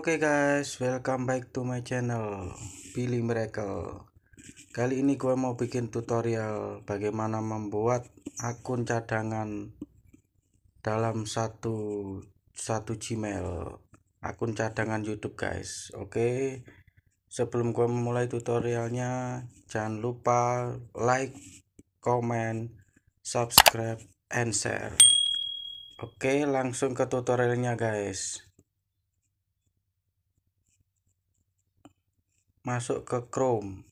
Oke okay guys, welcome back to my channel Pilih Miracle Kali ini gue mau bikin tutorial bagaimana membuat akun cadangan dalam satu satu Gmail akun cadangan YouTube guys. Oke. Okay? Sebelum gue memulai tutorialnya, jangan lupa like, comment, subscribe, and share. Oke, okay, langsung ke tutorialnya guys masuk ke Chrome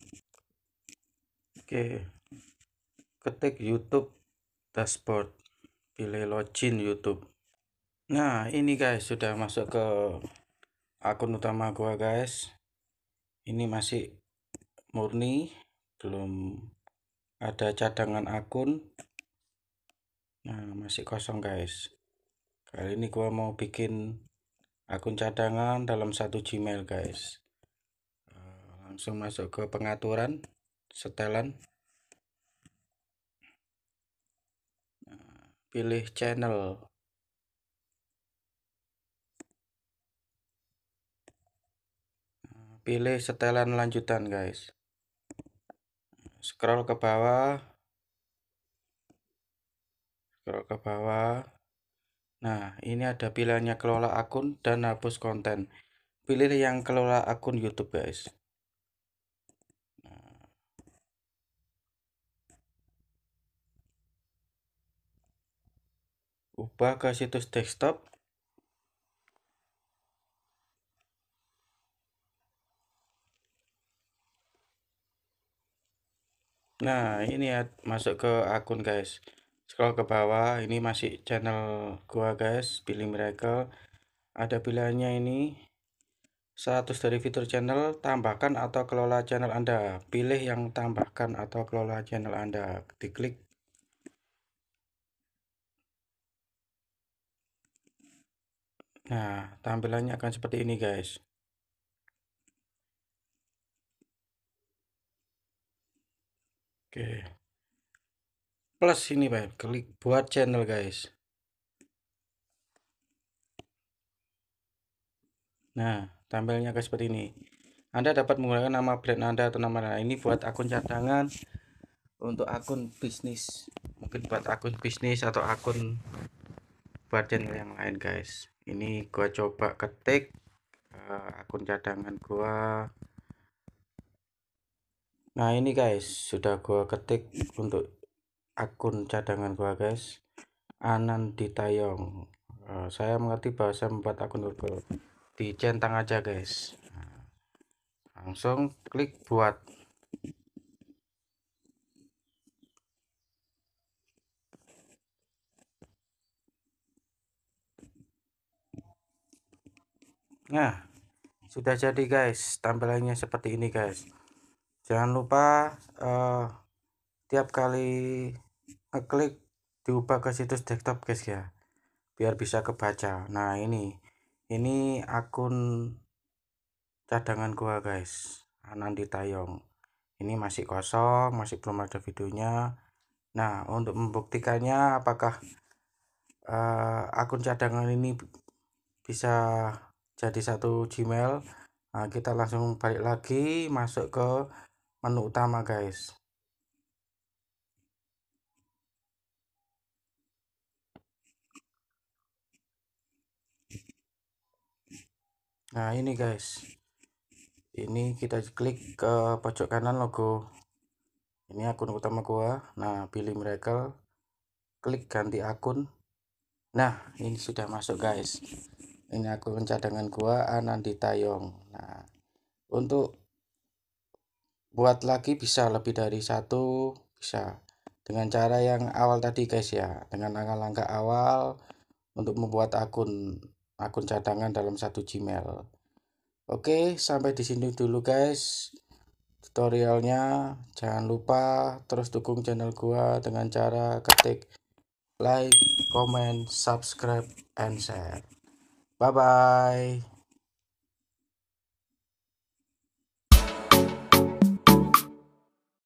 oke ketik YouTube dashboard pilih login YouTube nah ini guys sudah masuk ke akun utama gua guys ini masih murni belum ada cadangan akun nah masih kosong guys kali ini gua mau bikin akun cadangan dalam satu Gmail guys langsung masuk ke pengaturan setelan nah, pilih channel nah, pilih setelan lanjutan guys scroll ke bawah scroll ke bawah nah ini ada pilihannya kelola akun dan hapus konten pilih yang kelola akun YouTube guys ubah ke situs desktop Nah, ini ya masuk ke akun guys. Scroll ke bawah, ini masih channel gua guys, Pilih mereka Ada pilihannya ini. Satu dari fitur channel, tambahkan atau kelola channel Anda. Pilih yang tambahkan atau kelola channel Anda. Diklik Nah, tampilannya akan seperti ini, guys. Oke. Plus ini, Pak. Klik buat channel, guys. Nah, tampilnya akan seperti ini. Anda dapat menggunakan nama brand Anda atau nama Anda. Ini buat akun cadangan untuk akun bisnis. Mungkin buat akun bisnis atau akun buat channel yang lain, guys ini gua coba ketik uh, akun cadangan gua nah ini guys sudah gua ketik untuk akun cadangan gua guys Ananditayong uh, eh, saya mengerti bahasa membuat akun Google dicentang aja guys nah, langsung klik buat nah sudah jadi guys tampilannya seperti ini guys jangan lupa uh, tiap kali ngeklik diubah ke situs desktop guys ya biar bisa kebaca nah ini ini akun cadangan gua guys Anandi Tayong ini masih kosong masih belum ada videonya nah untuk membuktikannya apakah uh, akun cadangan ini bisa jadi satu Gmail nah, kita langsung balik lagi masuk ke menu utama guys nah ini guys ini kita klik ke pojok kanan logo ini akun utama gua nah pilih miracle klik ganti akun nah ini sudah masuk guys ini akun cadangan gua Anandita Yong nah untuk buat lagi bisa lebih dari satu bisa dengan cara yang awal tadi guys ya dengan langkah-langkah awal untuk membuat akun akun cadangan dalam satu Gmail Oke sampai di sini dulu guys tutorialnya jangan lupa terus dukung channel gua dengan cara ketik like, comment, subscribe, and share. Bye bye.